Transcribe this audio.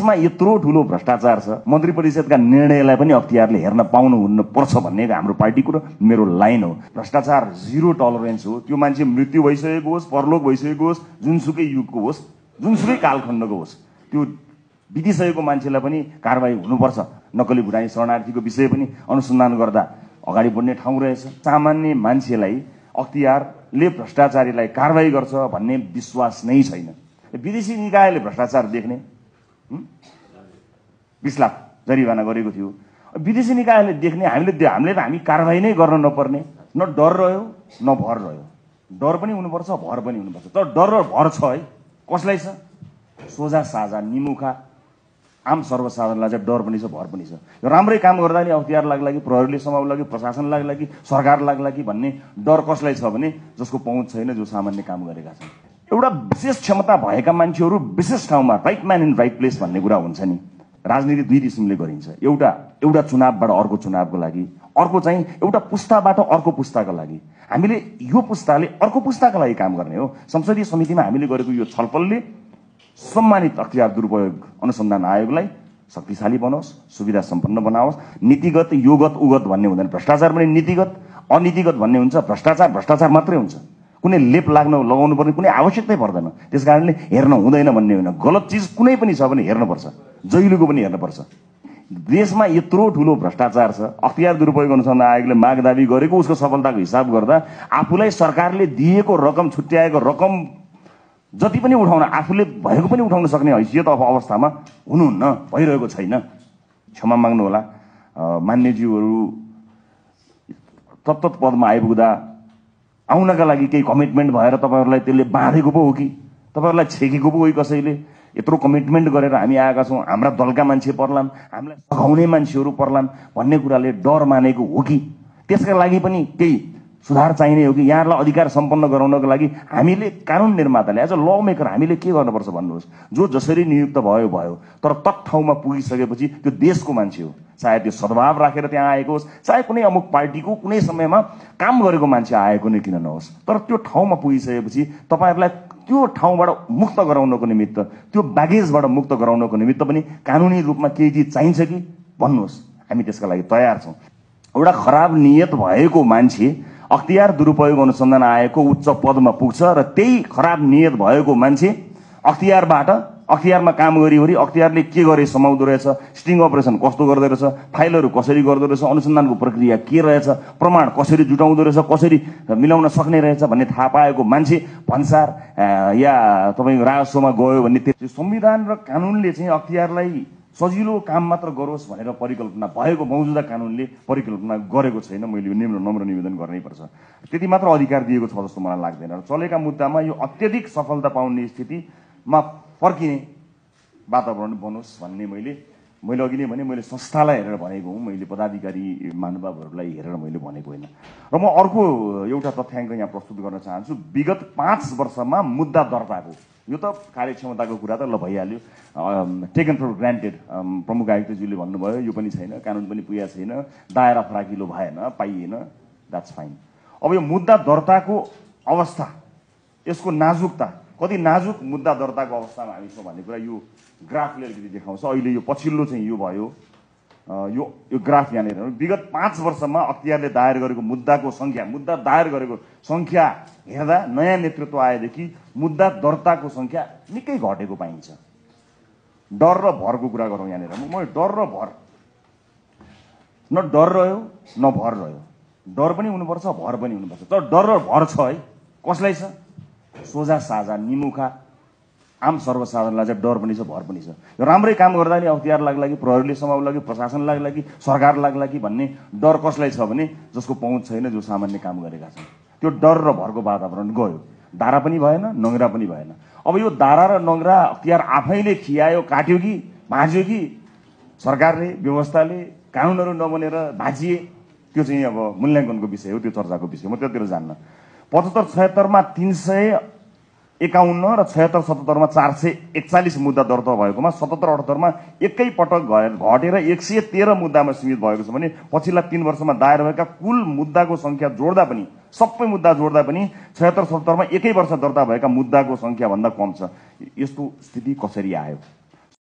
देशमा यत्रो ठुलो भ्रष्टाचार छ मन्त्री परिषदका निर्णयलाई पनि अख्तियारले हेर्न पाउनुहुन्न पर्छ भन्ने हाम्रो पार्टीको र मेरो लाइन हो भ्रष्टाचार जिरो टलरेन्स हो त्यो मान्छे मृत्यु भइसकेको होस् परलोक भइसकेको होस् जुनसुकै युगको होस् जुनसुकै कालखण्डको होस् त्यो बितिसकेको मान्छेलाई पनि कारवाही हुनुपर्छ नक्कली भुटानी शरणार्थीको विषय पनि अनुसन्धान गर्दा अगाडि बढ्ने ठाउँ रहेछ सामान्य मान्छेलाई अख्तियारले भ्रष्टाचारीलाई कारवाही गर्छ भन्ने विश्वास नै छैन विदेशी निकायले भ्रष्टाचार देख्ने बिस लाख जरिवाना गरेको थियो विदेशी निकायहरूले देख्ने हामीले हामीले त हामी कारवाही नै गर्न नपर्ने न डर रह्यो न भर रह्यो डर पनि हुनुपर्छ भर पनि हुनुपर्छ तर डर र भर छ है कसलाई छ सोझा साझा निमुखा आम सर्वसाधारणलाई चाहिँ डर पनि छ भर पनि छ यो राम्रै काम गर्दा नि अख्तियार लाग्ला कि प्रहरीले समाउ लाग्यो प्रशासन लाग्ला कि सरकार लाग्ला कि भन्ने डर कसलाई छ भने जसको पहुँच छैन जो सामान्य काम गरेका छन् एउटा विशेष क्षमता भएका मान्छेहरू विशेष ठाउँमा right man in right place भन्ने कुरा हुन्छ नि राजनीति दुई किसिमले गरिन्छ एउटा एउटा चुनावबाट अर्को चुनावको लागि अर्को चाहिँ एउटा पुस्ताबाट अर्को पुस्ताको लागि हामीले यो पुस्ताले अर्को पुस्ताको लागि काम गर्ने हो संसदीय समितिमा हामीले गरेको यो छलफलले सम्मानित अख्तियार दुरुपयोग अनुसन्धान आयोगलाई शक्तिशाली बनाओस् सुविधा सम्पन्न बनाओस् नीतिगत योगत उगत भन्ने हुँदैन भ्रष्टाचार पनि नीतिगत अनीतिगत भन्ने हुन्छ भ्रष्टाचार भ्रष्टाचार मात्रै हुन्छ कुनै लेप लाग्न लगाउनु पर्ने कुनै आवश्यकतै पर्दैन त्यस कारणले हेर्न हुँदैन भन्ने होइन गलत चिज कुनै पनि छ भने हेर्नुपर्छ जहिलेको पनि हेर्नुपर्छ देशमा यत्रो ठुलो भ्रष्टाचार छ अख्तियार दुरुपयोग अनुसन्धान आयोगले माग दावी गरेको उसको सफलताको हिसाब गर्दा आफूलाई सरकारले दिएको रकम छुट्याएको रकम जति पनि उठाउन आफूले भएको पनि उठाउन सक्ने हैसियत अब अवस्थामा हुनुहुन्न भइरहेको छैन क्षमा माग्नुहोला मान्यज्यूहरू तत्त पदमा आइपुग्दा आउनका लागि केही कमिटमेन्ट भएर तपाईँहरूलाई त्यसले बाँधेको पो हो कि तपाईँहरूलाई छेकेको पो हो कि कसैले यत्रो कमिटमेन्ट गरेर हामी आएका छौँ हाम्रा दलका मान्छे पर्लान् हामीलाई सघाउने मान्छेहरू पर्लान् भन्ने कुराले डर मानेको हो कि त्यसका लागि पनि केही सुधार चाहिने हो कि यहाँहरूलाई अधिकार सम्पन्न गराउनको लागि हामीले कानुन निर्माताले एज अ ल मेकर हामीले के गर्नुपर्छ भन्नुहोस् जो जसरी नियुक्त भयो भयो तर तत् ठाउँमा पुगिसकेपछि त्यो देशको मान्छे हो चाहे त्यो सद्भाव राखेर त्यहाँ आएको होस् चाहे कुनै अमुक पार्टीको कुनै समयमा काम गरेको मान्छे आएको नै किन नहोस् तर त्यो ठाउँमा पुगिसकेपछि तपाईँहरूलाई त्यो ठाउँबाट मुक्त गराउनको निमित्त त्यो ब्यागेजबाट मुक्त गराउनको निमित्त पनि कानुनी रूपमा केही चिज चाहिन्छ कि भन्नुहोस् हामी त्यसका लागि तयार छौँ एउटा खराब नियत भएको मान्छे अख्तियार दुरुपयोग अनुसन्धान आयोगको उच्च पदमा पुग्छ र त्यही खराब नियत भएको मान्छे अख्तियारबाट अख्तियारमा काम गरी अख्तियारले के गरे समाउँदो रहेछ स्टिङ अपरेसन कस्तो गर्दो रहेछ फाइलहरू कसरी गर्दो रहेछ अनुसन्धानको प्रक्रिया के रहेछ प्रमाण कसरी जुटाउँदो रहेछ कसरी मिलाउन सक्ने रहेछ भन्ने थाहा पाएको मान्छे भन्सार या तपाईँको राजस्वमा गयो भन्ने त्यो संविधान र कानुनले चाहिँ अख्तियारलाई सजिलो काम मात्र गरोस् भनेर परिकल्पना भएको मौजुदा कानुनले परिकल्पना गरेको छैन मैले यो निम्न नम्र निवेदन गर्नैपर्छ त्यति मात्र अधिकार दिएको छ जस्तो मलाई लाग्दैन र चलेका मुद्दामा यो अत्यधिक सफलता पाउने स्थितिमा फर्किने वातावरण बनोस् भन्ने मैले मैले अघि नै भने मैले संस्थालाई हेरेर भनेको हुँ मैले पदाधिकारी महानुभावहरूलाई हेरेर मैले भनेको होइन र म अर्को एउटा तथ्याङ्क यहाँ प्रस्तुत गर्न चाहन्छु विगत पाँच वर्षमा मुद्दा दर्ताको यो त कार्यक्षमताको कुरा त ल भइहाल्यो टेकन फर ग्रान्टेड प्रमुख आयुक्तज्यूले भन्नुभयो यो पनि छैन कानुन पनि पुगेको छैन दायरा फराकिलो भएन पाइएन द्याट्स फाइन अब यो मुद्दा दर्ताको अवस्था यसको नाजुकता कति नाजुक मुद्दा दर्ताको अवस्थामा हामी छौँ भन्ने कुरा यो ग्राफले अलिकति देखाउँछ अहिले यो पछिल्लो चाहिँ यो भयो यो यो ग्राफ यहाँनिर विगत पाँच वर्षमा अख्तियारले दायर गरेको मुद्दाको सङ्ख्या मुद्दा दायर गरेको सङ्ख्या हेर्दा नयाँ नेतृत्व आएदेखि मुद्दा दर्ताको सङ्ख्या निकै घटेको पाइन्छ डर र भरको कुरा गरौँ यहाँनिर म डर र भर न डर रह्यो न भर रह्यो डर पनि हुनुपर्छ भर पनि हुनुपर्छ तर डर र भर छ है कसलाई छ सोझा साझा निमुखा आम सर्वसाधारणलाई चाहिँ डर पनि छ भर पनि छ यो राम्रै काम गर्दा नि अख्तियार लाग्ला कि प्रहरीले समाउ लाग्यो प्रशासन लाग्ला कि सरकार लाग्ला कि भन्ने डर कसलाई छ भने जसको पहुँच छैन जो सामान्य काम गरेका छन् त्यो डर र भरको वातावरण गयो धारा पनि भएन नङ्ग्रा पनि भएन अब यो धारा र नङ्ग्रा अख्तियार आफैले खियायो काट्यो कि भाँच्यो कि सरकारले व्यवस्थाले कानुनहरू नबनेर भाँचिए त्यो चाहिँ अब मूल्याङ्कनको विषय हो त्यो चर्चाको विषय म त्यतिर जान्न पचहत्तर छयत्तरमा तिन सय एकाउन्न र छयत्तर सतहत्तरमा चार सय एकचालिस मुद्दा दर्ता भएकोमा सतहत्तर अठहत्तरमा एकैपटक घटेर एक सय तेह्र मुद्दामा सीमित भएको छ भने पछिल्ला तिन वर्षमा दायर भएका कुल मुद्दाको सङ्ख्या जोड्दा पनि सबै मुद्दा जोड्दा पनि छयत्तर सतहत्तरमा एकै वर्ष दर्ता भएका मुद्दाको सङ्ख्याभन्दा कम छ यस्तो स्थिति कसरी आयो